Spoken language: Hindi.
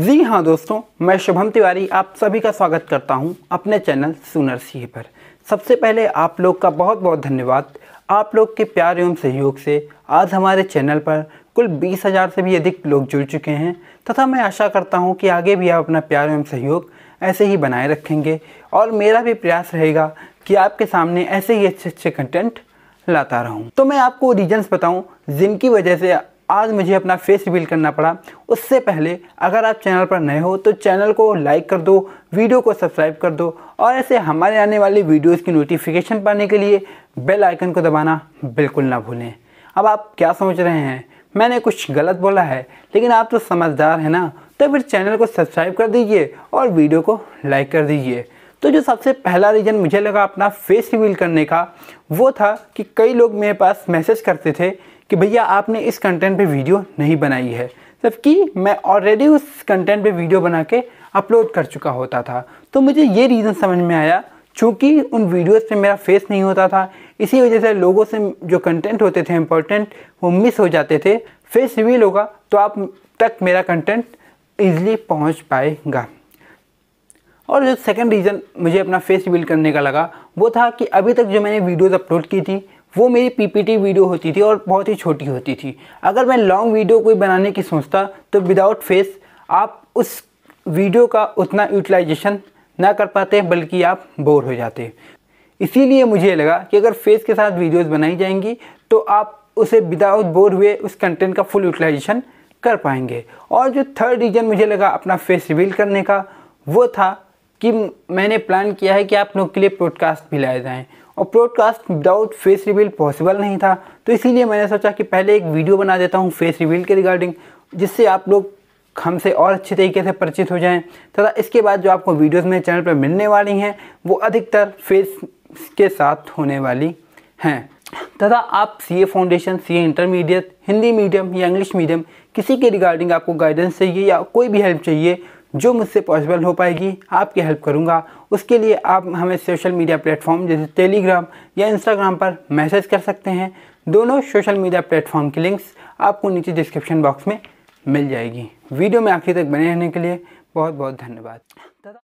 जी हाँ दोस्तों मैं शुभम तिवारी आप सभी का स्वागत करता हूँ अपने चैनल सुनर सिंह पर सबसे पहले आप लोग का बहुत बहुत धन्यवाद आप लोग के प्यार एवं सहयोग से आज हमारे चैनल पर कुल बीस हज़ार से भी अधिक लोग जुड़ चुके हैं तथा मैं आशा करता हूँ कि आगे भी आप अपना प्यार एवं सहयोग ऐसे ही बनाए रखेंगे और मेरा भी प्रयास रहेगा कि आपके सामने ऐसे ही अच्छे अच्छे कंटेंट लाता रहूँ तो मैं आपको रीजन्स बताऊँ जिनकी वजह से आज मुझे अपना फेस रिवील करना पड़ा उससे पहले अगर आप चैनल पर नए हो तो चैनल को लाइक कर दो वीडियो को सब्सक्राइब कर दो और ऐसे हमारे आने वाली वीडियोज़ की नोटिफिकेशन पाने के लिए बेल आइकन को दबाना बिल्कुल ना भूलें अब आप क्या समझ रहे हैं मैंने कुछ गलत बोला है लेकिन आप तो समझदार हैं ना तो फिर चैनल को सब्सक्राइब कर दीजिए और वीडियो को लाइक कर दीजिए तो जो सबसे पहला रीज़न मुझे लगा अपना फेस रिवील करने का वो था कि कई लोग मेरे पास मैसेज करते थे कि भैया आपने इस कंटेंट पे वीडियो नहीं बनाई है जबकि मैं ऑलरेडी उस कंटेंट पे वीडियो बना के अपलोड कर चुका होता था तो मुझे ये रीज़न समझ में आया चूँकि उन वीडियोस पे मेरा फेस नहीं होता था इसी वजह से लोगों से जो कंटेंट होते थे इम्पोर्टेंट वो मिस हो जाते थे फेस रिवील होगा तो आप तक मेरा कंटेंट ईजिली पहुँच पाएगा और जो सेकंड रीज़न मुझे अपना फेस रिवील करने का लगा वो था कि अभी तक जो मैंने वीडियोज़ अपलोड की थी वो मेरी पीपीटी वीडियो होती थी और बहुत ही छोटी होती थी अगर मैं लॉन्ग वीडियो कोई बनाने की सोचता तो विदाउट फेस आप उस वीडियो का उतना यूटिलाइजेशन ना कर पाते बल्कि आप बोर हो जाते इसीलिए मुझे लगा कि अगर फेस के साथ वीडियोस बनाई जाएंगी तो आप उसे विदाउट बोर हुए उस कंटेंट का फुल यूटिलाइजेशन कर पाएंगे और जो थर्ड रीजन मुझे लगा अपना फेस रिवील करने का वो था कि मैंने प्लान किया है कि आप लोग के लिए प्रोडकास्ट भी लाए जाएँ और podcast without face reveal possible नहीं था तो इसीलिए मैंने सोचा कि पहले एक वीडियो बना देता हूँ फेस रिवील के रिगार्डिंग जिससे आप लोग हमसे और अच्छे तरीके से परिचित हो जाएं तथा इसके बाद जो आपको वीडियोस मेरे चैनल पर मिलने वाली हैं वो अधिकतर फेस के साथ होने वाली हैं तथा आप C A foundation C A intermediate Hindi medium या इंग्लिश मीडियम किसी के रिगार्डिंग आपको गाइडेंस चाहिए या कोई भी हेल्प चाहिए जो मुझसे पॉसिबल हो पाएगी आपकी हेल्प करूँगा उसके लिए आप हमें सोशल मीडिया प्लेटफॉर्म जैसे टेलीग्राम या इंस्टाग्राम पर मैसेज कर सकते हैं दोनों सोशल मीडिया प्लेटफॉर्म की लिंक्स आपको नीचे डिस्क्रिप्शन बॉक्स में मिल जाएगी वीडियो में आखिर तक बने रहने के लिए बहुत बहुत धन्यवाद